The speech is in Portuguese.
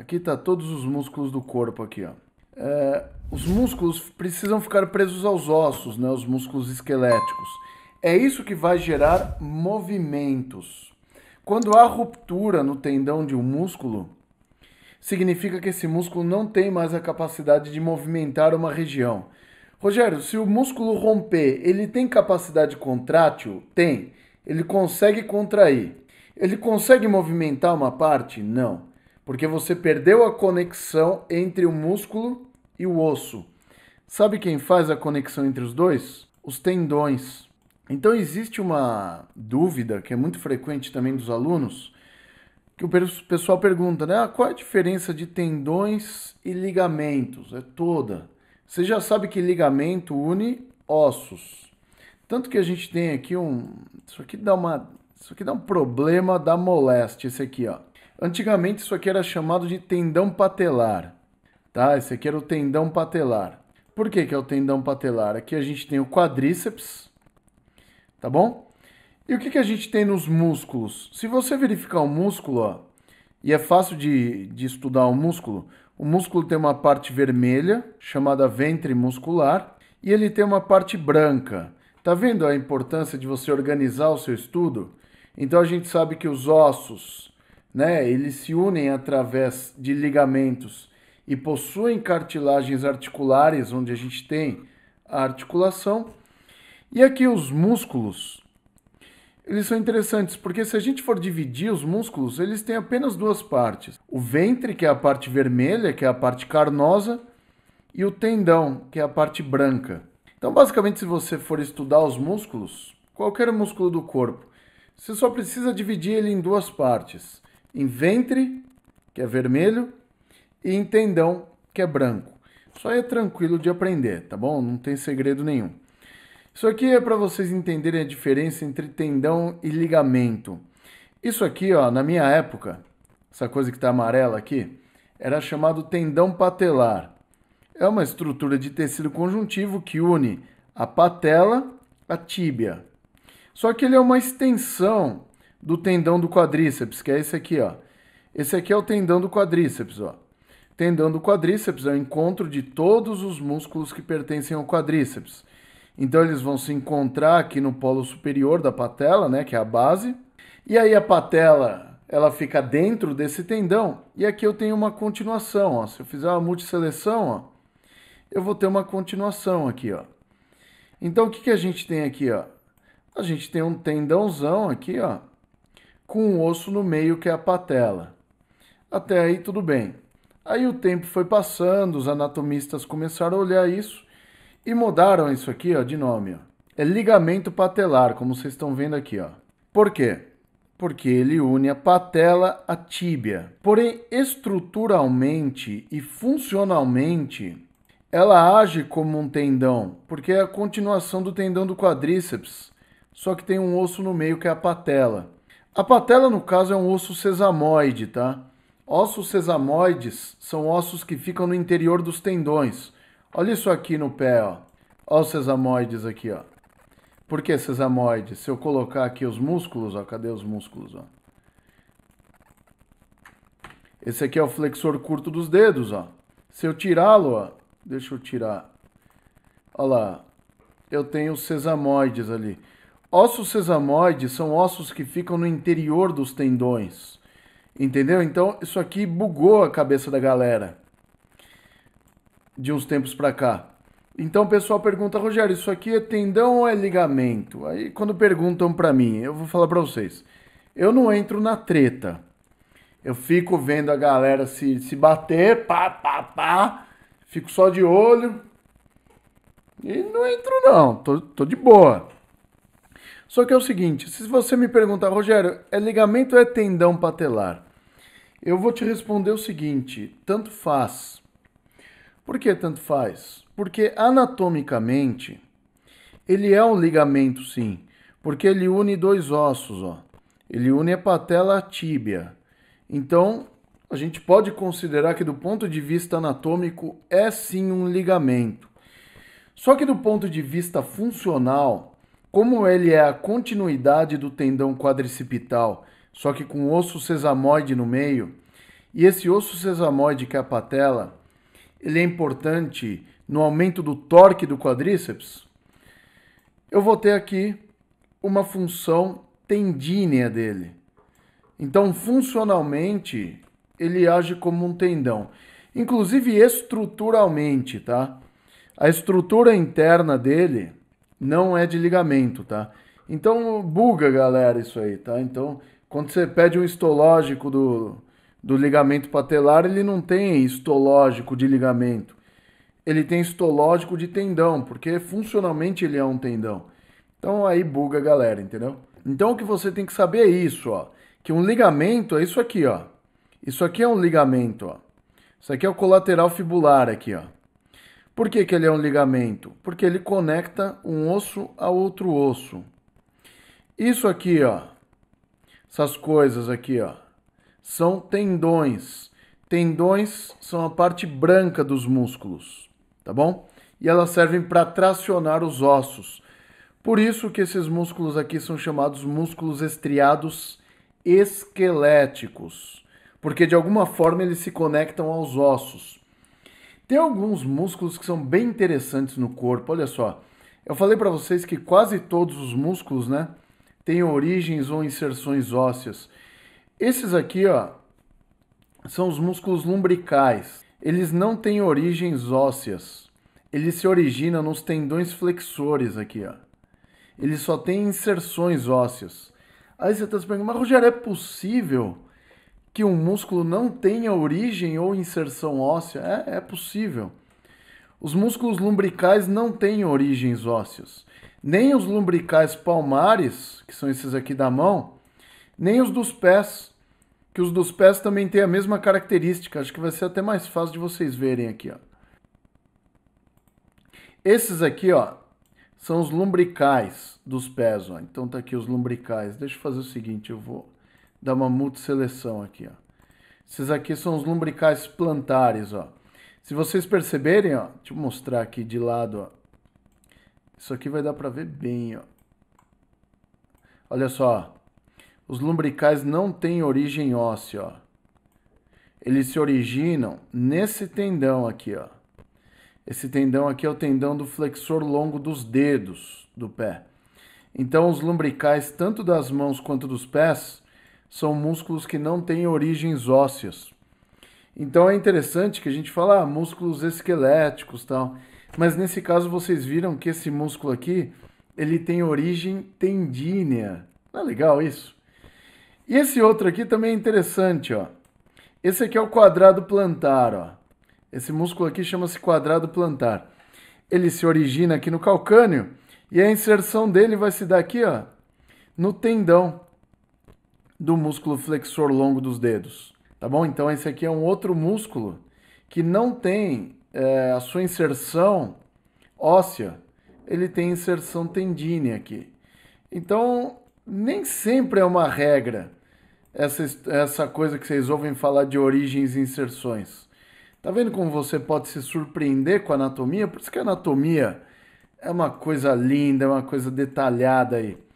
Aqui tá todos os músculos do corpo aqui, ó. É, os músculos precisam ficar presos aos ossos, né? Os músculos esqueléticos. É isso que vai gerar movimentos. Quando há ruptura no tendão de um músculo, significa que esse músculo não tem mais a capacidade de movimentar uma região. Rogério, se o músculo romper, ele tem capacidade contrátil? Tem. Ele consegue contrair. Ele consegue movimentar uma parte? Não porque você perdeu a conexão entre o músculo e o osso. Sabe quem faz a conexão entre os dois? Os tendões. Então existe uma dúvida que é muito frequente também dos alunos, que o pessoal pergunta, né? Ah, qual é a diferença de tendões e ligamentos? É toda. Você já sabe que ligamento une ossos. Tanto que a gente tem aqui um, isso aqui dá uma, isso aqui dá um problema da moléstia, esse aqui, ó. Antigamente isso aqui era chamado de tendão patelar, tá? Esse aqui era o tendão patelar. Por que, que é o tendão patelar? Aqui a gente tem o quadríceps, tá bom? E o que, que a gente tem nos músculos? Se você verificar o músculo, ó, e é fácil de, de estudar o músculo, o músculo tem uma parte vermelha, chamada ventre muscular, e ele tem uma parte branca. Tá vendo a importância de você organizar o seu estudo? Então a gente sabe que os ossos né? Eles se unem através de ligamentos e possuem cartilagens articulares, onde a gente tem a articulação. E aqui os músculos, eles são interessantes, porque se a gente for dividir os músculos, eles têm apenas duas partes. O ventre, que é a parte vermelha, que é a parte carnosa, e o tendão, que é a parte branca. Então, basicamente, se você for estudar os músculos, qualquer músculo do corpo, você só precisa dividir ele em duas partes em ventre, que é vermelho, e em tendão, que é branco. só é tranquilo de aprender, tá bom? Não tem segredo nenhum. Isso aqui é para vocês entenderem a diferença entre tendão e ligamento. Isso aqui, ó, na minha época, essa coisa que está amarela aqui, era chamado tendão patelar. É uma estrutura de tecido conjuntivo que une a patela à tíbia. Só que ele é uma extensão do tendão do quadríceps, que é esse aqui, ó. Esse aqui é o tendão do quadríceps, ó. Tendão do quadríceps é o encontro de todos os músculos que pertencem ao quadríceps. Então eles vão se encontrar aqui no polo superior da patela, né, que é a base. E aí a patela, ela fica dentro desse tendão. E aqui eu tenho uma continuação, ó. Se eu fizer uma multiseleção, ó, eu vou ter uma continuação aqui, ó. Então o que, que a gente tem aqui, ó? A gente tem um tendãozão aqui, ó com um osso no meio que é a patela. Até aí tudo bem. Aí o tempo foi passando, os anatomistas começaram a olhar isso e mudaram isso aqui ó, de nome. Ó. É ligamento patelar, como vocês estão vendo aqui. Ó. Por quê? Porque ele une a patela à tíbia. Porém, estruturalmente e funcionalmente, ela age como um tendão, porque é a continuação do tendão do quadríceps, só que tem um osso no meio que é a patela. A patela, no caso, é um osso sesamoide, tá? Ossos sesamoides são ossos que ficam no interior dos tendões. Olha isso aqui no pé, ó. Olha os sesamoides aqui, ó. Por que sesamoides? Se eu colocar aqui os músculos, ó, cadê os músculos, ó? Esse aqui é o flexor curto dos dedos, ó. Se eu tirá-lo, ó, deixa eu tirar. Olha lá, eu tenho os sesamoides ali. Ossos sesamoides são ossos que ficam no interior dos tendões. Entendeu? Então, isso aqui bugou a cabeça da galera de uns tempos para cá. Então o pessoal pergunta, Rogério, isso aqui é tendão ou é ligamento? Aí quando perguntam para mim, eu vou falar para vocês. Eu não entro na treta. Eu fico vendo a galera se, se bater, pá, pá, pá. Fico só de olho. E não entro não, tô, tô de boa. Só que é o seguinte, se você me perguntar, Rogério, é ligamento ou é tendão patelar? Eu vou te responder o seguinte, tanto faz. Por que tanto faz? Porque anatomicamente ele é um ligamento sim, porque ele une dois ossos, ó. Ele une a patela à tíbia. Então, a gente pode considerar que do ponto de vista anatômico é sim um ligamento. Só que do ponto de vista funcional, como ele é a continuidade do tendão quadricipital, só que com osso sesamoide no meio, e esse osso sesamoide que é a patela, ele é importante no aumento do torque do quadríceps, eu vou ter aqui uma função tendínea dele. Então, funcionalmente, ele age como um tendão, inclusive estruturalmente, tá? A estrutura interna dele não é de ligamento, tá? Então buga, galera, isso aí, tá? Então, quando você pede um histológico do, do ligamento patelar, ele não tem histológico de ligamento. Ele tem histológico de tendão, porque funcionalmente ele é um tendão. Então aí buga galera, entendeu? Então o que você tem que saber é isso, ó. Que um ligamento é isso aqui, ó. Isso aqui é um ligamento, ó. Isso aqui é o colateral fibular aqui, ó. Por que, que ele é um ligamento? Porque ele conecta um osso a outro osso. Isso aqui, ó, essas coisas aqui, ó, são tendões. Tendões são a parte branca dos músculos, tá bom? E elas servem para tracionar os ossos. Por isso que esses músculos aqui são chamados músculos estriados esqueléticos, porque de alguma forma eles se conectam aos ossos. Tem alguns músculos que são bem interessantes no corpo, olha só. Eu falei para vocês que quase todos os músculos, né, têm origens ou inserções ósseas. Esses aqui, ó, são os músculos lumbricais. Eles não têm origens ósseas. Eles se originam nos tendões flexores aqui, ó. Eles só têm inserções ósseas. Aí você está se perguntando, mas Rogério, é possível que um músculo não tenha origem ou inserção óssea? É, é possível. Os músculos lumbricais não têm origens ósseas. Nem os lumbricais palmares, que são esses aqui da mão, nem os dos pés, que os dos pés também têm a mesma característica. Acho que vai ser até mais fácil de vocês verem aqui. Ó. Esses aqui ó, são os lumbricais dos pés. Ó. Então tá aqui os lumbricais. Deixa eu fazer o seguinte, eu vou da Mamute Seleção aqui, ó. Esses aqui são os lumbricais plantares, ó. Se vocês perceberem, ó, deixa eu mostrar aqui de lado, ó. Isso aqui vai dar para ver bem, ó. Olha só, os lumbricais não têm origem óssea, ó. Eles se originam nesse tendão aqui, ó. Esse tendão aqui é o tendão do flexor longo dos dedos do pé. Então, os lumbricais, tanto das mãos quanto dos pés, são músculos que não têm origens ósseas. Então é interessante que a gente fala ah, músculos esqueléticos tal, mas nesse caso vocês viram que esse músculo aqui ele tem origem tendínea. Não ah, é legal isso? E esse outro aqui também é interessante, ó. Esse aqui é o quadrado plantar, ó. Esse músculo aqui chama-se quadrado plantar. Ele se origina aqui no calcâneo e a inserção dele vai se dar aqui, ó, no tendão do músculo flexor longo dos dedos, tá bom? Então esse aqui é um outro músculo que não tem é, a sua inserção óssea, ele tem inserção tendínea aqui. Então nem sempre é uma regra essa, essa coisa que vocês ouvem falar de origens e inserções. Tá vendo como você pode se surpreender com a anatomia? Por isso que a anatomia é uma coisa linda, é uma coisa detalhada aí.